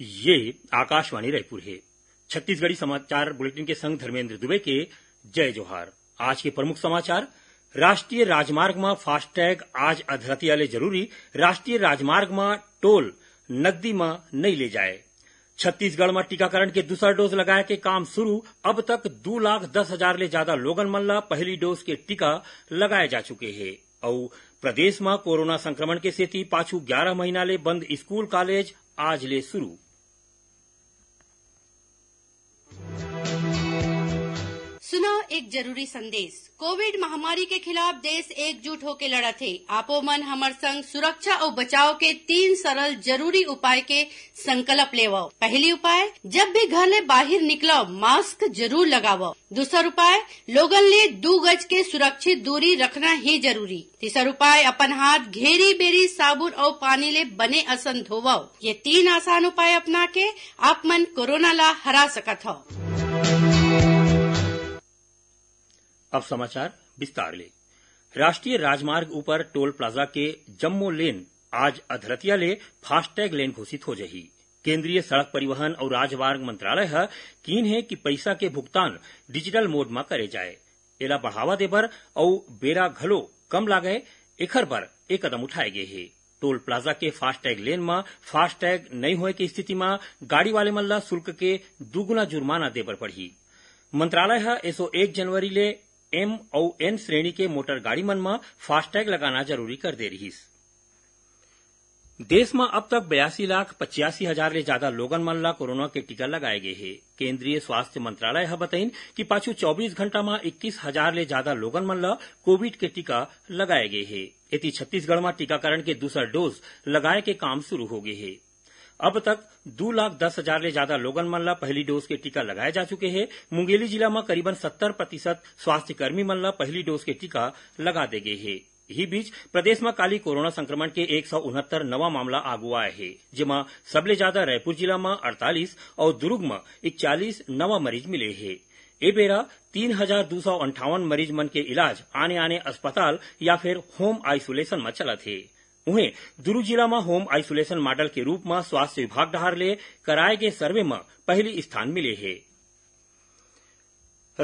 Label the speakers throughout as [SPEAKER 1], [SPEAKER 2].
[SPEAKER 1] ये आकाशवाणी रायपुर है छत्तीसगढ़ी समाचार बुलेटिन के संग धर्मेंद्र दुबे के जय जोहार आज के प्रमुख समाचार राष्ट्रीय राजमार्ग में फास्टैग आज अधरतियाले जरूरी राष्ट्रीय राजमार्ग में टोल नकदी में नहीं ले जाए छत्तीसगढ़ में टीकाकरण के दूसरा डोज लगाए के काम शुरू अब तक दो लाख दस हजार ले ज्यादा लोगन मल्ला पहली डोज के टीका लगाए जा चुके हैं और प्रदेश में कोरोना संक्रमण के सेती पाछू ग्यारह महीना ले बंद स्कूल कॉलेज आज ले शुरू एक जरूरी संदेश कोविड महामारी के खिलाफ देश एकजुट होकर लड़ा थे आपो मन हमार संग सुरक्षा और बचाव के तीन सरल जरूरी उपाय के संकल्प लेवाओ पहली उपाय जब भी घर ले बाहर निकलो मास्क जरूर लगाओ दूसर उपाय लोगन ले दो गज के सुरक्षित दूरी रखना ही जरूरी तीसर उपाय अपन हाथ घेरी बेरी साबुन और पानी ले बने असन धोवाओ ये तीन आसान उपाय अपना के आप मन कोरोना ला हरा सकत हो अब समाचार विस्तार ले राष्ट्रीय राजमार्ग ऊपर टोल प्लाजा के जम्मो लेन आज अधरतिया ले फास्टैग लेन घोषित हो जाही केंद्रीय सड़क परिवहन और राजमार्ग मंत्रालय है कीन है कि पैसा के भुगतान डिजिटल मोड में करे जाए एला बढ़ावा दे पर और बेरा घलो कम लागे एकर पर एक कदम उठाए गए है टोल प्लाजा के फास्टैग लेन में फास्टैग नहीं होए की स्थिति में गाड़ी वाले मल्ला शुल्क के दुगुना जुर्माना दे पड़ी मंत्रालय है एसो एक जनवरी ले एम अउ एन श्रेणी के मोटर गाड़ी मन में फास्टैग लगाना जरूरी कर दे रही देश में अब तक बयासी लाख पचासी हजार ले ज्यादा लोगन मन ला कोरोना के टीका लगाए गए हैं केंद्रीय स्वास्थ्य मंत्रालय है बताइन कि पाछू 24 घंटा में इक्कीस हजार ले ज्यादा लोगन मन ला कोविड के टीका लगाए गए हैं इति छत्तीसगढ़ में टीकाकरण के दूसर डोज लगाए के काम शुरू हो गए हैं अब तक दो लाख दस हजार ले ज्यादा लोगन मन ला पहली डोज के टीका लगाए जा चुके हैं मुंगेली जिला में करीबन सत्तर प्रतिशत स्वास्थ्यकर्मी मन ला पहली डोज के टीका लगा दे गए है यही बीच प्रदेश में काली कोरोना संक्रमण के एक सौ उनहत्तर नवा मामला आगू आए है जिमा सबले ज्यादा रायपुर जिला में अड़तालीस और दुर्ग में इकचालीस नवा मरीज मिले है ए बेरा तीन हजार दो सौ अंठावन मरीज मन के इलाज आने आने अस्पताल या फिर होम आइसोलेशन में चला थे उन्हें दुरू जिला में होम आइसोलेशन मॉडल के रूप में स्वास्थ्य विभाग डहार ले कराए गए सर्वे में पहली स्थान मिले है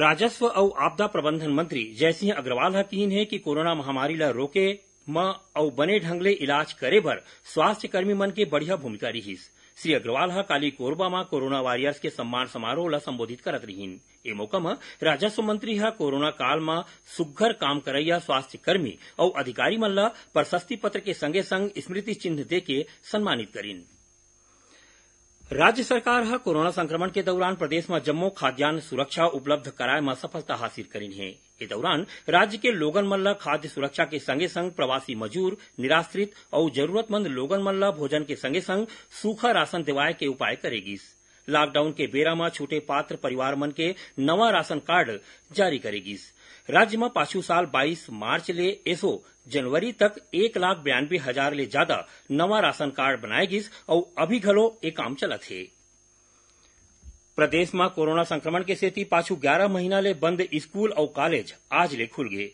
[SPEAKER 1] राजस्व और आपदा प्रबंधन मंत्री जयसिंह अग्रवाल हकीन है कि कोरोना महामारी ला रोके और बने ढंग ले इलाज करे पर स्वास्थ्य कर्मी मन के बढ़िया भूमिका रही है श्री अग्रवाल काली कोरबा में कोरोना वॉरियर्स के सम्मान समारोह ला संबोधित करत रहीन ए मौका में राजस्व मंत्री हा कोरोना काल में सुघर काम करैया स्वास्थ्य कर्मी और अधिकारी मल्ला प्रशस्ति पत्र के संगे संग स्मृति चिन्ह दे के सम्मानित करीन राज्य सरकार ह कोरोना संक्रमण के दौरान प्रदेश में जम्मो खाद्यान्न सुरक्षा उपलब्ध कराए में सफलता हासिल करी है इस दौरान राज्य के लोगन मल्ल खाद्य सुरक्षा के संगे संग प्रवासी मजदूर निराश्रित और जरूरतमंद लोगन मल्ल भोजन के संगे संग सूखा राशन देवाए के उपाय करेगी लॉकडाउन के बेरा में छूटे पात्र परिवार मन के नवा राशन कार्ड जारी करेगी राज्य में पाछू साल बाईस मार्च ले एसओ जनवरी तक एक लाख बयानबे हजार ले ज्यादा नवा राशन कार्ड बनाए गिस और अभी घलो ये काम चलत हे प्रदेश में कोरोना संक्रमण के सेती पाछू ग्यारह महीना ले बंद स्कूल और कॉलेज आज ले खुल गए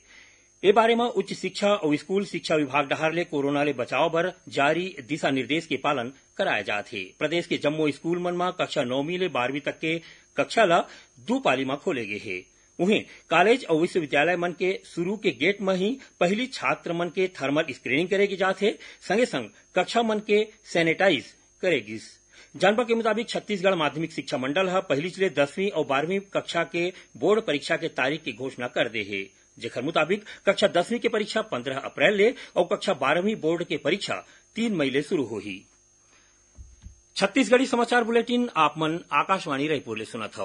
[SPEAKER 1] ए बारे में उच्च शिक्षा और स्कूल शिक्षा विभाग डहार ले कोरोना ले बचाव पर जारी दिशा निर्देश के पालन कराया जाते प्रदेश के जम्मो स्कूल मन में कक्षा नौवीं ले बारहवीं तक के कक्षा ला दो पाली में खोले गए हैं वहीं कॉलेज और विश्वविद्यालय मन के शुरू के गेट में ही पहली छात्र मन के थर्मल स्क्रीनिंग करेगी जाते जाथे संगे संग कक्षा मन के सैनिटाइज करेगी गिस के मुताबिक छत्तीसगढ़ माध्यमिक शिक्षा मंडल है पहली ले दसवीं और बारहवीं कक्षा के बोर्ड परीक्षा के तारीख की घोषणा कर दे है जेखर मुताबिक कक्षा दसवीं के परीक्षा पंद्रह अप्रैल ले और कक्षा बारहवीं बोर्ड के परीक्षा तीन मई ले शुरू होगी छत्तीसगढ़ी समाचार बुलेटिन आप मन आकाशवाणी रायपुर ले सुना था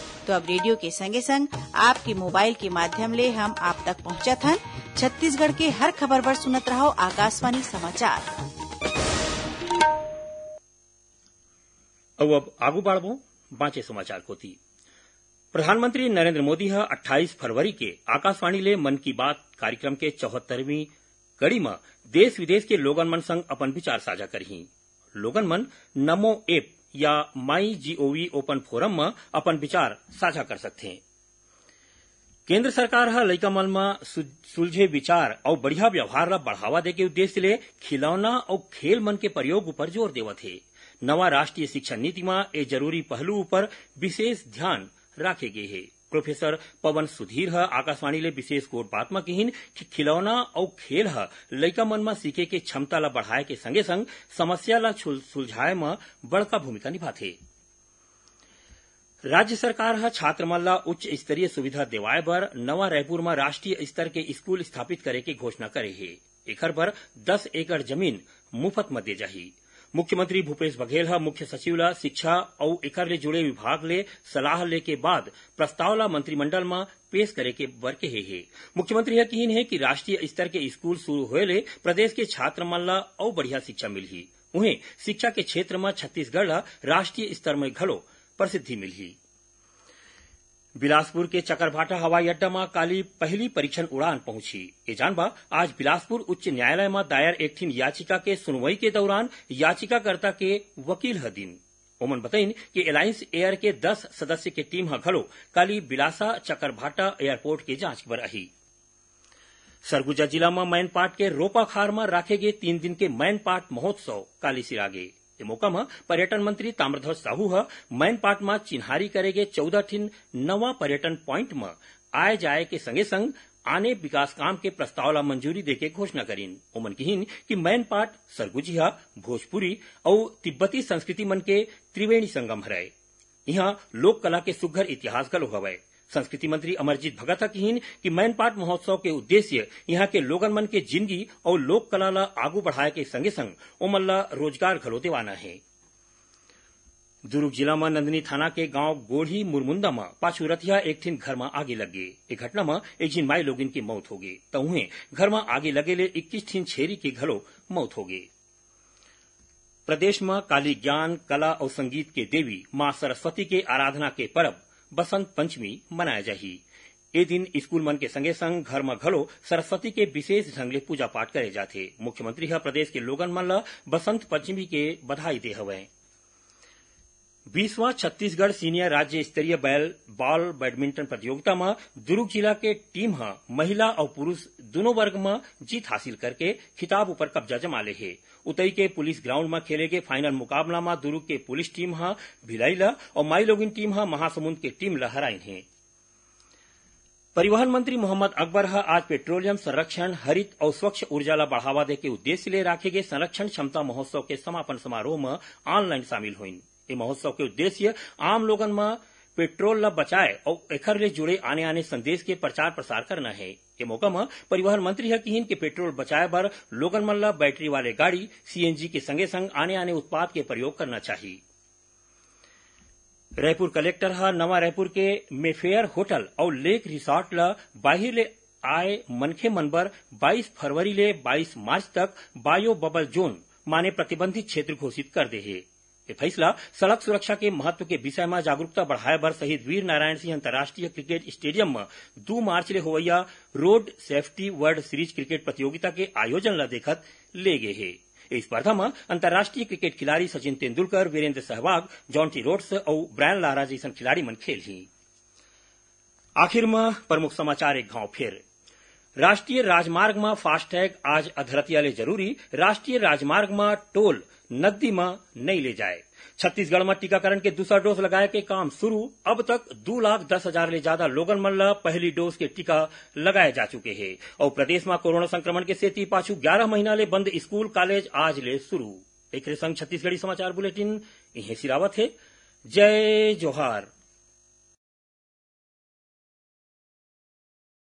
[SPEAKER 1] तो अब रेडियो के संगे संग आपके मोबाइल के माध्यम ले हम आप तक पहुंचत था छत्तीसगढ़ के हर खबर पर सुनत रहो आकाशवाणी समाचार अब अब आगू बांचे समाचार कोती प्रधानमंत्री नरेंद्र मोदी है 28 फरवरी के आकाशवाणी ले मन की बात कार्यक्रम के चौहत्तरवीं कड़ी में देश विदेश के लोगन मन संग अपन विचार साझा करही लोगन मन नमो ऐप या माई जीओवी ओपन फोरम में अपन विचार साझा कर सकते हैं केंद्र सरकार ह लैका मन में सुलझे विचार और बढ़िया व्यवहार ला बढ़ावा दे के उद्देश्य ले खिलौना और खेल मन के प्रयोग ऊपर जोर देवत है नवा राष्ट्रीय शिक्षा नीति में ये जरूरी पहलू ऊपर विशेष ध्यान रखे गए हे प्रोफेसर पवन सुधीर ह आकाशवाणी ले विशेष गोट बात में कहिन कि खिलौना और खेल ह लैका मन में सीखे के क्षमता ला बढ़ाए के संगे संग समस्या ला सुलझाए में बड़का भूमिका निभाथे राज्य सरकार ह छात्र मन उच्च स्तरीय सुविधा देवाए बर नवा रायपुर में राष्ट्रीय स्तर के स्कूल स्थापित करे के घोषणा करे हे एकर बर दस एकड़ जमीन मुफ्त में दे जाही मुख्यमंत्री भूपेश बघेल ह मुख्य सचिव ल शिक्षा और एकर ले जुड़े विभाग ले सलाह ले के बाद प्रस्ताव ला मंत्रिमंडल में पेश करे बर के है मुख्यमंत्री यह कहीन है कि राष्ट्रीय स्तर के स्कूल शुरू हो ले प्रदेश के छात्र मन और बढ़िया शिक्षा मिली उन्हें शिक्षा के क्षेत्र में छत्तीसगढ़ ला राष्ट्रीय स्तर में घलो प्रसिद्धि मिली बिलासपुर के चकरभाटा हवाई अड्डा में काली पहली परीक्षण उड़ान पहुंची ये जानबा आज बिलासपुर उच्च न्यायालय में दायर एक थीन याचिका के सुनवाई के दौरान याचिकाकर्ता के वकील हदीन ओमन बतईन कि एलायंस एयर के दस सदस्य के टीम है घरों काली बिलासा चकरभाटा एयरपोर्ट के जांच पर रही सरगुजा जिला में मैनपाट के रोपाखार में राखे गए तीन दिन के मैनपाट महोत्सव काली सिरागे તે में पर्यटन मंत्री ताम्रध्वज साहू मैन में चिन्हारी करेंगे चौदह ठिन नवा पर्यटन प्वाइंट में आये जाए के संगे संग आने विकास काम के प्रस्ताव ला मंजूरी देके घोषणा करीन ओमन कहीन कि मैन पाट सरगुजिया भोजपुरी और तिब्बती संस्कृति मन के त्रिवेणी संगम हराये यहाँ लोक कला के सुघर इतिहास घलो हवाय संस्कृति मंत्री अमरजीत भगत कहीन कि मैनपाट महोत्सव के उद्देश्य यहां के लोगन मन के जिंदगी और लोक कला ला आगू बढ़ाए के संगे संग ओमन रोजगार घलो देवाना है दुर्ग जिला में नंदनी थाना के गांव गोढ़ी मुरमुंदा में पाछू रथिया एक ठिन घर में आगे लग गए एक घटना में एक झिन माई लोगिन की मौत हो गई तो उन्हें घर में आगे लगे ले इक्कीस ठिन छेरी की घलो मौत हो गई प्रदेश में काली ज्ञान कला और संगीत के देवी मां सरस्वती के आराधना के पर्व बसंत पंचमी मनाया जाही ए दिन स्कूल मन के संगे संग घर में घलो सरस्वती के विशेष ढंग ले पूजा पाठ करे जाते मुख्यमंत्री ह प्रदेश के लोगन मन ल बसंत पंचमी के बधाई दे हवय बीसवां छत्तीसगढ़ सीनियर राज्य स्तरीय बॉल बैडमिंटन प्रतियोगिता में दुर्ग जिला के टीम हा महिला और पुरूष दोनों वर्ग में जीत हासिल करके खिताब ऊपर कब्जा जमा ले है उतई के पुलिस ग्राउंड में खेले गए फाइनल मुकाबला में दुर्ग के पुलिस टीम हा भिलाई और माई माईलोगिन टीम हा महासमुंद के टीम लहराई है परिवहन मंत्री मोहम्मद अकबर हा आज पेट्रोलियम संरक्षण हरित और स्वच्छ ऊर्जा ला बढ़ावा दे के उद्देश्य ले राखे गए संरक्षण क्षमता महोत्सव के समापन समारोह में ऑनलाइन शामिल हुई એ महोत्सव के उद्देश्य आम लोगन में पेट्रोल न बचाए और एखर ले जुड़े आने आने संदेश के प्रचार प्रसार करना है ये मौका में परिवहन मंत्री है कि पेट्रोल बचाए बर लोगन मन ला बैटरी वाले गाड़ी सीएनजी के संगे संग आने आने उत्पाद के प्रयोग करना चाहिए रायपुर कलेक्टर ह नवा रायपुर के मेफेयर होटल और लेक रिसोर्ट ला बाहर ले आए मनखे मन पर 22 फरवरी ले 22 मार्च तक बायो बबल जोन माने प्रतिबंधित क्षेत्र घोषित कर दे ये फैसला सड़क सुरक्षा के महत्व के विषय में जागरूकता बढ़ाए भर शहीद वीर नारायण सिंह अंतर्राष्ट्रीय क्रिकेट स्टेडियम में दो मार्च ले होवैया road safety world series cricket प्रतियोगिता के आयोजन ल देखत ले गए है इस स्पर्धा में अंतर्राष्ट्रीय क्रिकेट खिलाड़ी सचिन तेंदुलकर वीरेंद्र सहवाग जॉन्टी रोड्स और ब्रायन लारा जैसा खिलाड़ी मन खेल ही आखिर में प्रमुख समाचार एक गांव फिर राष्ट्रीय राजमार्ग में फास्टैग आज अधरतिया जरूरी राष्ट्रीय राजमार्ग में टोल नकदी में नहीं ले जाए छत्तीसगढ़ में टीकाकरण के दूसरा डोज लगाए के काम शुरू अब तक दो लाख दस हजार ले ज्यादा लोगन मन ला पहली डोज के टीका लगाए जा चुके हैं और प्रदेश में कोरोना संक्रमण के सेती पाछू ग्यारह महीना ले बंद स्कूल कॉलेज आज ले शुरू एक संग छत्तीसगढ़ी समाचार बुलेटिन यही सिरावत है जय जोहार